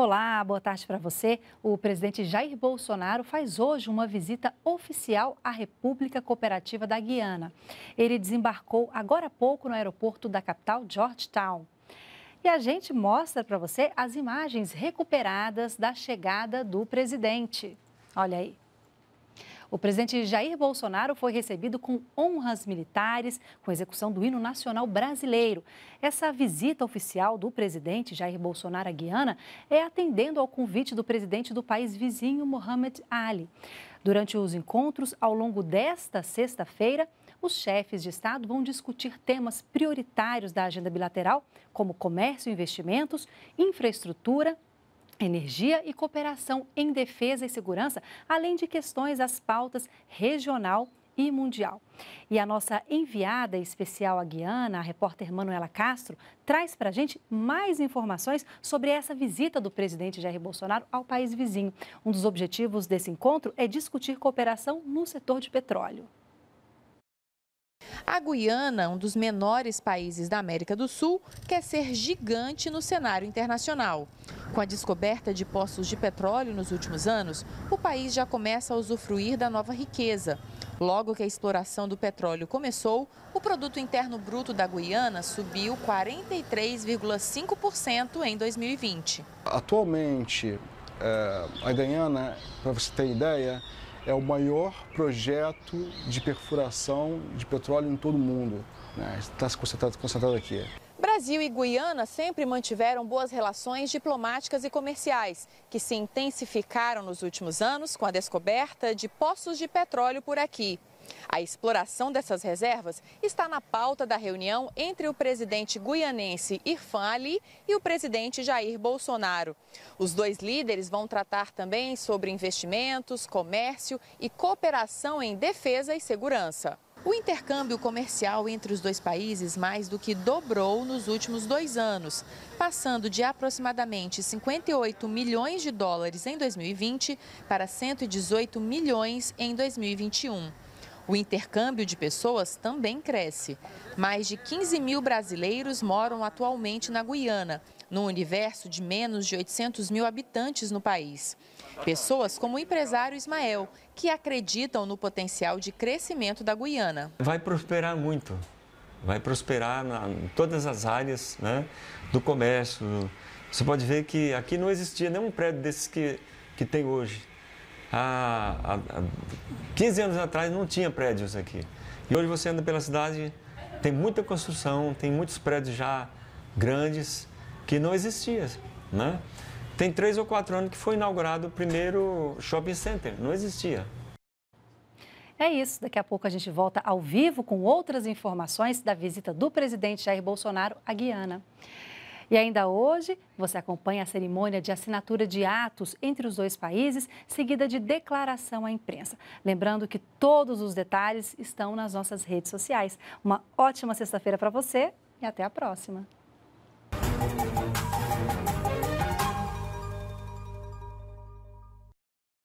Olá, boa tarde para você. O presidente Jair Bolsonaro faz hoje uma visita oficial à República Cooperativa da Guiana. Ele desembarcou agora há pouco no aeroporto da capital Georgetown. E a gente mostra para você as imagens recuperadas da chegada do presidente. Olha aí. O presidente Jair Bolsonaro foi recebido com honras militares, com execução do hino nacional brasileiro. Essa visita oficial do presidente Jair Bolsonaro à Guiana é atendendo ao convite do presidente do país vizinho, Mohamed Ali. Durante os encontros, ao longo desta sexta-feira, os chefes de Estado vão discutir temas prioritários da agenda bilateral, como comércio e investimentos, infraestrutura, energia e cooperação em defesa e segurança, além de questões às pautas regional e mundial. E a nossa enviada especial à Guiana, a repórter Manuela Castro, traz para a gente mais informações sobre essa visita do presidente Jair Bolsonaro ao país vizinho. Um dos objetivos desse encontro é discutir cooperação no setor de petróleo. A Guiana, um dos menores países da América do Sul, quer ser gigante no cenário internacional. Com a descoberta de poços de petróleo nos últimos anos, o país já começa a usufruir da nova riqueza. Logo que a exploração do petróleo começou, o produto interno bruto da Guiana subiu 43,5% em 2020. Atualmente, eh, a Guiana, para você ter ideia, é o maior projeto de perfuração de petróleo em todo o mundo. Né? Está concentrado, concentrado aqui. Brasil e Guiana sempre mantiveram boas relações diplomáticas e comerciais, que se intensificaram nos últimos anos com a descoberta de poços de petróleo por aqui. A exploração dessas reservas está na pauta da reunião entre o presidente guianense Irfan Ali e o presidente Jair Bolsonaro. Os dois líderes vão tratar também sobre investimentos, comércio e cooperação em defesa e segurança. O intercâmbio comercial entre os dois países mais do que dobrou nos últimos dois anos, passando de aproximadamente 58 milhões de dólares em 2020 para 118 milhões em 2021. O intercâmbio de pessoas também cresce. Mais de 15 mil brasileiros moram atualmente na Guiana, num universo de menos de 800 mil habitantes no país. Pessoas como o empresário Ismael, que acreditam no potencial de crescimento da Guiana. Vai prosperar muito, vai prosperar na, em todas as áreas né, do comércio. Você pode ver que aqui não existia nenhum prédio desses que, que tem hoje há, há 15 anos atrás não tinha prédios aqui. E hoje você anda pela cidade, tem muita construção, tem muitos prédios já grandes que não existiam, né? Tem três ou quatro anos que foi inaugurado o primeiro shopping center, não existia. É isso, daqui a pouco a gente volta ao vivo com outras informações da visita do presidente Jair Bolsonaro à Guiana. E ainda hoje, você acompanha a cerimônia de assinatura de atos entre os dois países, seguida de declaração à imprensa. Lembrando que todos os detalhes estão nas nossas redes sociais. Uma ótima sexta-feira para você e até a próxima.